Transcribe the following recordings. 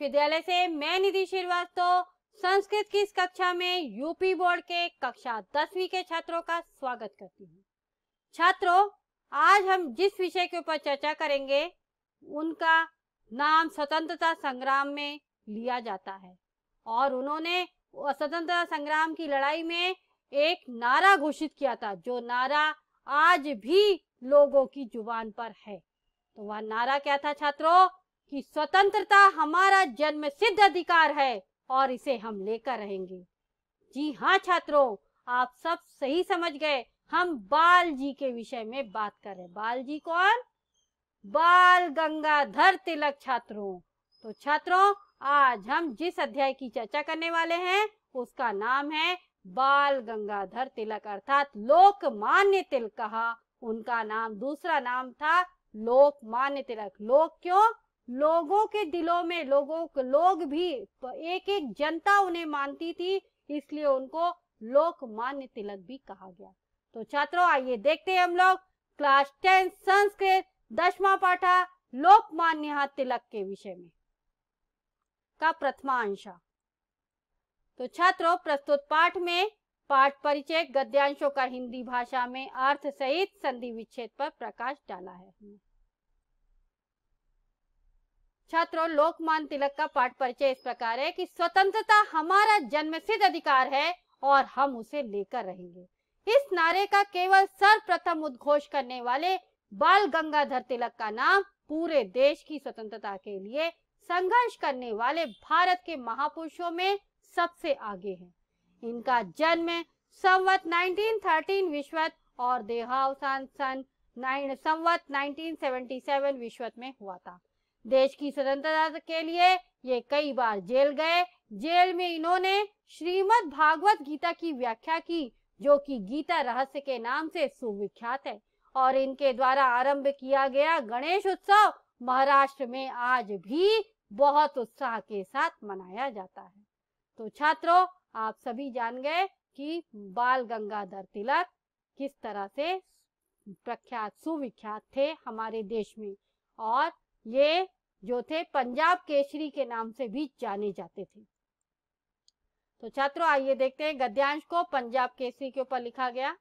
विश्वविद्यालय से मैं निधि श्रीवास्तव संस्कृत की इस कक्षा में यूपी बोर्ड के कक्षा दसवीं के छात्रों का स्वागत करती हूँ छात्रों आज हम जिस विषय के ऊपर चर्चा करेंगे उनका नाम स्वतंत्रता संग्राम में लिया जाता है और उन्होंने स्वतंत्रता संग्राम की लड़ाई में एक नारा घोषित किया था जो नारा आज भी लोगों की जुबान पर है तो वह नारा क्या था छात्रों कि स्वतंत्रता हमारा जन्म सिद्ध अधिकार है और इसे हम लेकर रहेंगे जी हाँ छात्रों आप सब सही समझ गए हम बाल जी के विषय में बात कर रहे बाल जी कौन बाल गंगाधर तिलक छात्रों तो छात्रों आज हम जिस अध्याय की चर्चा करने वाले हैं उसका नाम है बाल गंगाधर तिलक अर्थात लोकमान्य तिलक कहा उनका नाम दूसरा नाम था लोकमान्य तिलक लोक क्यों लोगों के दिलों में लोगों लोग भी एक एक जनता उन्हें मानती थी इसलिए उनको लोकमान्य तिलक भी कहा गया तो छात्रों आइए देखते हैं हम लोग क्लास टेन संस्कृत दसवा पाठा लोकमान्य तिलक के विषय में का प्रथमांश तो छात्रों प्रस्तुत पाठ में पाठ परिचय गद्यांशों का हिंदी भाषा में अर्थ सहित संधि विच्छेद पर प्रकाश डाला है छात्रों लोकमान तिलक का पाठ परिचय इस प्रकार है कि स्वतंत्रता हमारा जन्मसिद्ध अधिकार है और हम उसे लेकर रहेंगे इस नारे का केवल सर्वप्रथम उद्घोष करने वाले बाल गंगाधर तिलक का नाम पूरे देश की स्वतंत्रता के लिए संघर्ष करने वाले भारत के महापुरुषों में सबसे आगे है इनका जन्म संवत 1913 विश्वत और देहावसान सन संवत 1977 विश्वत में हुआ था देश की स्वतंत्रता के लिए ये कई बार जेल गए जेल में इन्होंने श्रीमद् भागवत गीता की व्याख्या की जो कि गीता रहस्य के नाम से सुविख्यात है और इनके द्वारा आरंभ किया गया गणेश उत्सव महाराष्ट्र में आज भी बहुत उत्साह के साथ मनाया जाता है तो छात्रों आप सभी जान गए कि बाल गंगाधर तिलक किस तरह से प्रख्यात सुविख्यात थे हमारे देश में और ये जो थे पंजाब केसरी के नाम से भी जाने जाते थे तो छात्रों आइए देखते हैं गद्यांश को पंजाब केसरी के ऊपर लिखा गया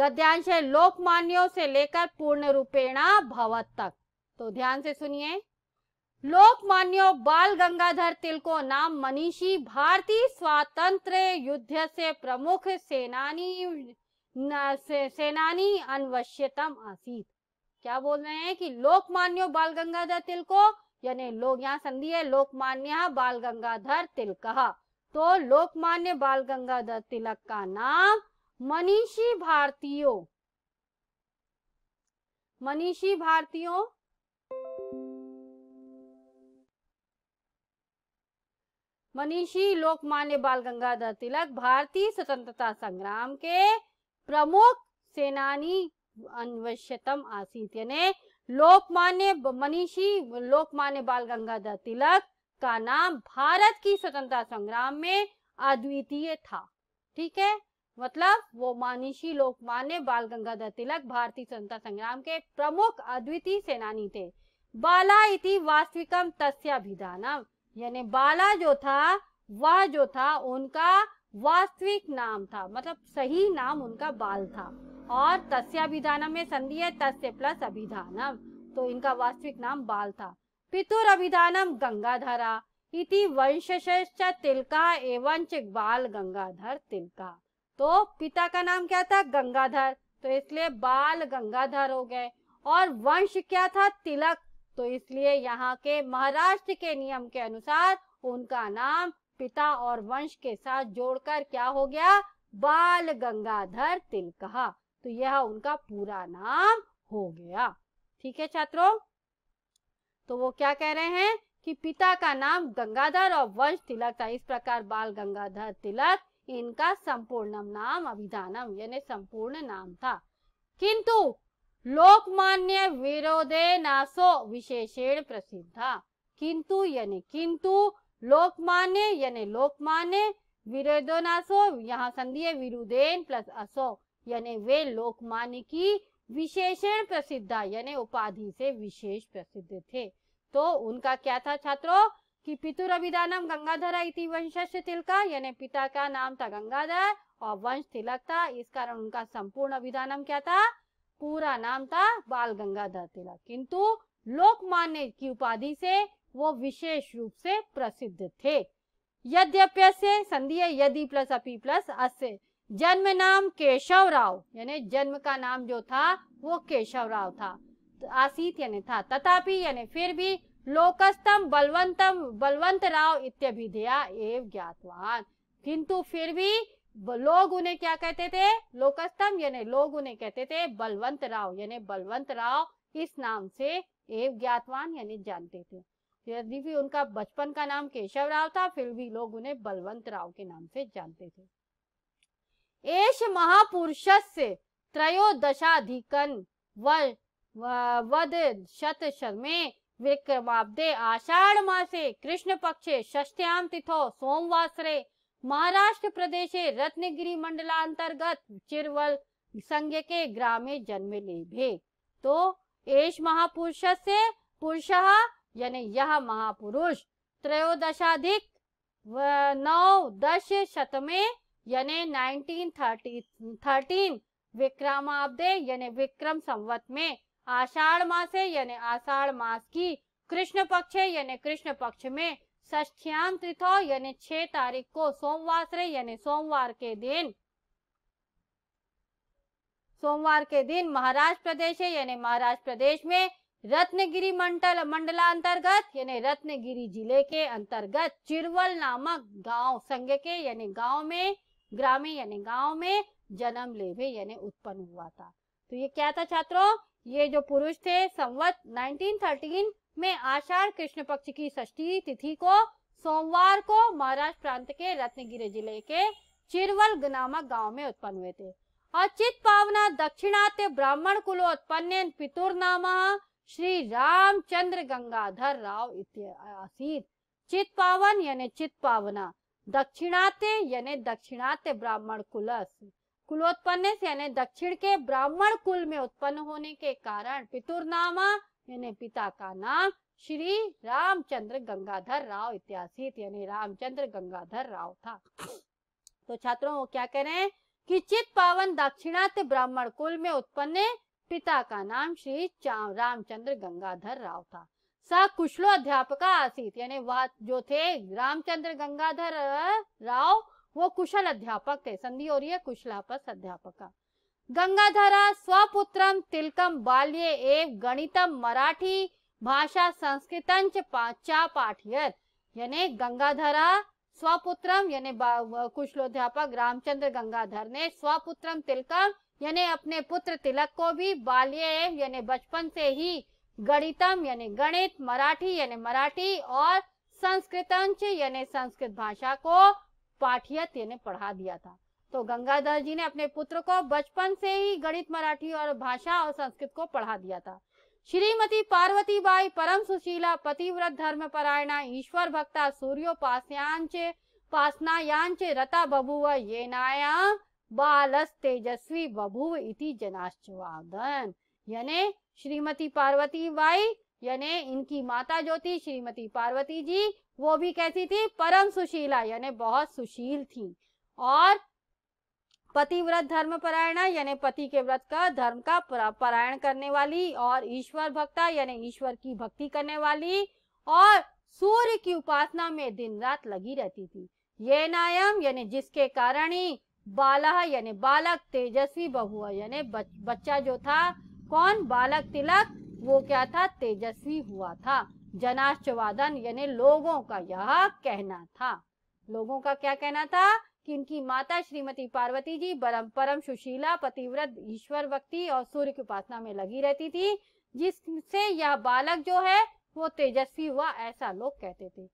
गद्यांश है लोकमान्यों से लेकर पूर्ण रूपेणा भवत तक तो ध्यान से सुनिए लोकमान्यो बाल गंगाधर तिलको नाम मनीषी भारतीय स्वातंत्र युद्ध से प्रमुख सेनानी से, सेनानी अनवश्यतम आसी क्या बोल रहे हैं कि लोकमान्य बाल गंगाधर तिलको यानी लोग यहाँ संधि है लोकमान्य बाल गंगाधर तिलक तो लोकमान्य बाल गंगाधर तिलक का नाम मनीषी भारतीयों मनीषी भारतीयों मनीषी लोकमान्य बाल गंगाधर तिलक भारतीय स्वतंत्रता संग्राम के प्रमुख सेनानी अनवश्यतम आसीत यानी लोकमान्य मनीषी लोकमान्य बाल गंगाधर तिलक का नाम भारत की स्वतंत्रता संग्राम में अद्वितीय था ठीक है मतलब वो मानिशी लोकमान्य बाल गंगाधर तिलक भारतीय स्वतंत्रता संग्राम के प्रमुख अद्वितीय सेनानी थे बाला इति वास्तविकम तस्याभिधानम यानी बाला जो था वह जो था उनका वास्तविक नाम था मतलब सही नाम उनका बाल था और तस्याभिधानम में संधि है तस्य प्लस अभिधानम तो इनका वास्तविक नाम बाल था पितुर अभिधानम गंगाधरा इति वंशश्च तिलका एवं बाल गंगाधर तिलका तो पिता का नाम क्या था गंगाधर तो इसलिए बाल गंगाधर हो गए और वंश क्या था तिलक तो इसलिए यहाँ के महाराष्ट्र के नियम के अनुसार उनका नाम पिता और वंश के साथ जोड़कर क्या हो गया बाल गंगाधर तिल कहा तो यह उनका पूरा नाम हो गया ठीक है छात्रों तो वो क्या कह रहे हैं कि पिता का नाम गंगाधर और वंश तिलक था इस प्रकार बाल गंगाधर तिलक इनका संपूर्ण नाम अभिधानम यानी संपूर्ण नाम था किंतु लोकमान्य विरोधे नासो विशेषण प्रसिद्ध था किंतु यानी किंतु लोकमान्य यानी लोकमान्य असो यहाँ संधि है विरुदेन प्लस असो यानी वे लोकमान्य की विशेषण प्रसिद्धा यानी उपाधि से विशेष प्रसिद्ध थे तो उनका क्या था छात्रों कि पितु रविदानम गंगाधर इति वंशस्य तिलका यानी पिता का नाम था गंगाधर और वंश तिलक था इस कारण उनका संपूर्ण अभिधानम क्या था पूरा नाम था बाल गंगाधर तिलक किंतु लोकमान्य की उपाधि से वो विशेष रूप से प्रसिद्ध थे यद्यप्य से संधि है यदि प्लस अपी प्लस अस्य जन्म नाम केशव राव यानी जन्म का नाम जो था वो केशव राव था तो आसीत यानी था तथापि यानी फिर भी लोकस्तम बलवंतम बलवंत राव इत्यभिधेया एव ज्ञातवान किंतु फिर भी लोग उन्हें क्या कहते थे लोकस्तम यानी लोग उन्हें कहते थे बलवंत राव यानी बलवंत राव इस नाम से एव ज्ञातवान यानी जानते थे यदि भी उनका बचपन का नाम केशव राव था फिर भी लोग उन्हें बलवंत राव के नाम से जानते थे एश महापुरुष से त्रयोदशाधिकन वत शर्मे विक्रमाब्दे आषाढ़ मासे कृष्ण पक्षे षष्ट्याम तिथो सोमवासरे महाराष्ट्र प्रदेशे रत्नगिरी मंडलांतर्गत चिरवल संघ के ग्रामे जन्मे भे तो एश महापुरुष से पुरुष यानी यह महापुरुष त्रयोदशाधिक नौ दश यानी नाइनटीन थर्टी थर्टीन विक्रमाब्दे यानी विक्रम संवत में आषाढ़ मासे यानी आषाढ़ मास की कृष्ण पक्ष यानी कृष्ण पक्ष में ष्ठ्याम तिथो यानी छह तारीख को सोमवार यानी सोमवार के दिन सोमवार के दिन महाराष्ट्र प्रदेश है यानी महाराष्ट्र प्रदेश में रत्नगिरी मंडल मंडला अंतर्गत यानी रत्नगिरी जिले के अंतर्गत चिरवल नामक गांव संघ के यानी गांव में ग्रामीण यानी गांव में जन्म लेवे यानी उत्पन्न हुआ था तो ये क्या था छात्रों ये जो पुरुष थे संवत 1913 में आषाढ़ कृष्ण पक्ष की षष्ठी तिथि को सोमवार को महाराष्ट्र प्रांत के रत्नगिरी जिले के चिरवल नामक गाँव में उत्पन्न हुए थे और चित पावना दक्षिणात्य ब्राह्मण उत्पन्न पितुर नामा श्री रामचंद्र गंगाधर राव आसीत चित पावन यानी चित पावना दक्षिणाते यानी दक्षिणाते ब्राह्मण कुलस कुलोत्पन्न यानी दक्षिण के ब्राह्मण कुल में उत्पन्न होने के कारण पितुर्नामा यानी पिता का नाम श्री रामचंद्र गंगाधर राव इत्यासित यानी रामचंद्र गंगाधर राव था तो छात्रों वो क्या कह रहे हैं कि चित पावन दक्षिणात ब्राह्मण कुल में उत्पन्न पिता का नाम श्री रामचंद्र गंगाधर राव था स कुशलो अध्यापका आसित यानी वह जो थे रामचंद्र गंगाधर राव वो कुशल अध्यापक थे संधि हो रही है कुशलापस अध्यापका गंगाधरा स्वपुत्रम तिलकम बाल्ये एव गणितम मराठी भाषा संस्कृत पाचा पाठ्यत यानी गंगाधरा स्वपुत्रम यानी कुशलोध्यापक रामचंद्र गंगाधर ने स्वपुत्रम तिलकम यानी अपने पुत्र तिलक को भी बाल्य यानी बचपन से ही गणितम यानी गणित मराठी यानी मराठी और संस्कृतंच यानी संस्कृत भाषा को पाठियत यानी पढ़ा दिया था तो गंगाधर जी ने अपने पुत्र को बचपन से ही गणित मराठी और भाषा और संस्कृत को पढ़ा दिया था श्रीमती पार्वती बाई परम सुशीला पतिव्रत धर्म परायणा ईश्वर भक्ता सूर्योपास्यांच पासनायांच रता बभुव ये नायाम बालस तेजस्वी बभू इति जनाश्चवादन यानी श्रीमती पार्वती बाई यानी इनकी माता जो थी श्रीमती पार्वती जी वो भी कैसी थी परम सुशीला यानी बहुत सुशील थी और पति व्रत धर्म परायणा यानी पति के व्रत का धर्म का परायण करने वाली और ईश्वर भक्ता यानी ईश्वर की भक्ति करने वाली और सूर्य की उपासना में दिन रात लगी रहती थी ये नायम यानी जिसके कारण ही बाला यानी बालक तेजस्वी बहुआ यानी बच, बच्चा जो था कौन बालक तिलक वो क्या था तेजस्वी हुआ था जनाश्चवादन यानी लोगों का यह कहना था लोगों का क्या कहना था कि इनकी माता श्रीमती पार्वती जी परम परम सुशीला पतिव्रत ईश्वर भक्ति और सूर्य की उपासना में लगी रहती थी जिससे यह बालक जो है वो तेजस्वी हुआ ऐसा लोग कहते थे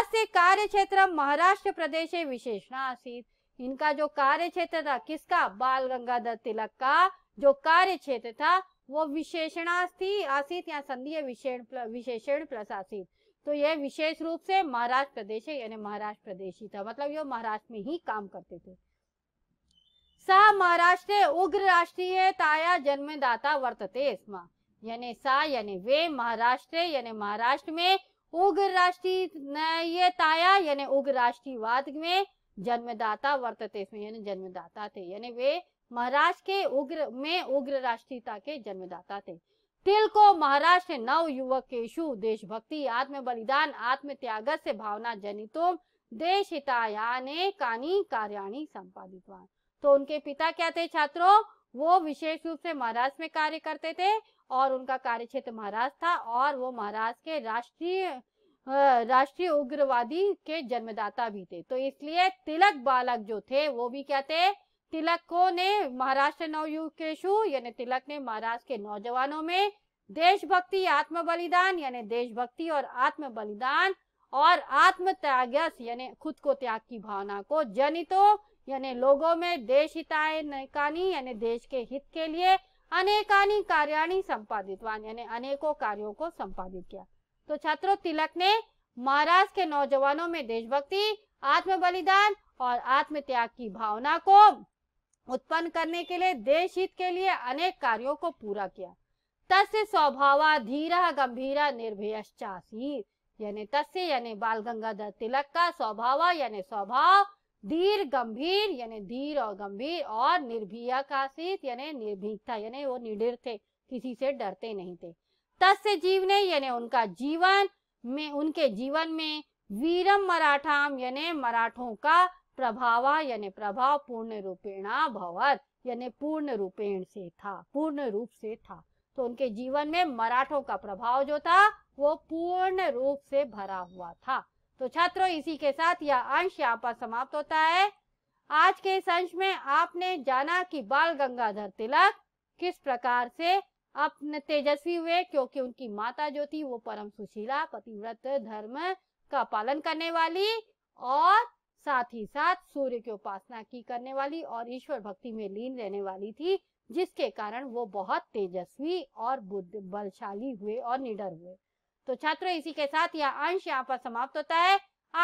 अस्य कार्य क्षेत्र महाराष्ट्र प्रदेश विशेषणा आसीत इनका जो कार्य क्षेत्र था किसका बाल गंगाधर तिलक का जो कार्य क्षेत्र था वो विशेषणास्थी आसित या संधि विशेषण विशेषण प्लस आसित तो यह विशेष रूप से महाराष्ट्र प्रदेश है यानी महाराष्ट्र प्रदेश ही था मतलब ये महाराष्ट्र में ही काम करते थे सा महाराष्ट्र उग्र राष्ट्रीय ताया जन्मदाता वर्तते इसमें यानी सा यानी वे महाराष्ट्र यानी महाराष्ट्र में उग्र राष्ट्रीय ताया यानी उग्र राष्ट्रीयवाद में जन्मदाता वर्तते यानी जन्मदाता थे यानी वे महाराज के उग्र में उग्र राष्ट्रीयता के जन्मदाता थे तिल को महाराज ने नव युवकेशु देशभक्ति आत्म बलिदान आत्म त्याग से भावना जनितो देश ने कानी कार्याणी संपादित तो उनके पिता क्या थे छात्रों वो विशेष रूप से महाराष्ट्र में कार्य करते थे और उनका कार्य क्षेत्र महाराष्ट्र था और वो महाराष्ट्र के राष्ट्रीय हाँ, राष्ट्रीय उग्रवादी के जन्मदाता भी थे तो इसलिए तिलक बालक जो थे वो भी क्या थे तिलक को ने महाराष्ट्र नवयुकेशु यानी तिलक ने महाराष्ट्र के नौजवानों में देशभक्ति आत्म बलिदान यानी देशभक्ति और आत्म बलिदान और आत्म त्याग यानी खुद को त्याग की भावना को जनितो यानी लोगों में देश हितायकानी यानी देश के हित के लिए अनेकानी कार्याणी संपादित यानी अनेकों कार्यों को संपादित किया तो छात्रों तिलक ने महाराष्ट्र के नौजवानों में देशभक्ति आत्म बलिदान और आत्म त्याग की भावना को उत्पन्न करने के लिए देश हित के लिए अनेक कार्यों को पूरा किया तस्य स्वभाव धीरा गंभीर निर्भयश्चासी यानी तस्य यानी बाल गंगाधर तिलक का स्वभाव यानी स्वभाव धीर गंभीर यानी धीर और गंभीर और निर्भया का यानी निर्भीक था यानी वो निडर थे किसी से डरते नहीं थे तस्य जीवने यानी उनका जीवन में उनके जीवन में वीरम मराठाम यानी मराठों का प्रभाव यानी प्रभाव पूर्ण रूपेणा भवत यानी पूर्ण रूपेण से था पूर्ण रूप से था तो उनके जीवन में मराठों का प्रभाव जो था वो पूर्ण रूप से भरा हुआ था तो छात्रों इसी के साथ यह अंश यहाँ पर समाप्त होता है आज के इस अंश में आपने जाना कि बाल गंगाधर तिलक किस प्रकार से अपने तेजस्वी हुए क्योंकि उनकी माता जो थी वो परम सुशीला पतिव्रत धर्म का पालन करने वाली और साथ ही साथ सूर्य की उपासना की करने वाली और ईश्वर भक्ति में लीन रहने वाली थी जिसके कारण वो बहुत तेजस्वी और बुद्ध बलशाली हुए और निडर हुए तो छात्रों इसी के साथ यह अंश यहाँ पर समाप्त होता है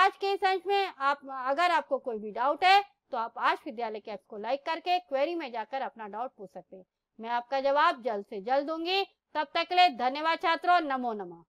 आज के इस अंश में आप अगर आपको कोई भी डाउट है तो आप आज विद्यालय के ऐप को लाइक करके क्वेरी में जाकर अपना डाउट पूछ सकते हैं मैं आपका जवाब जल्द से जल्द दूंगी तब तक के लिए धन्यवाद छात्रों नमो नमः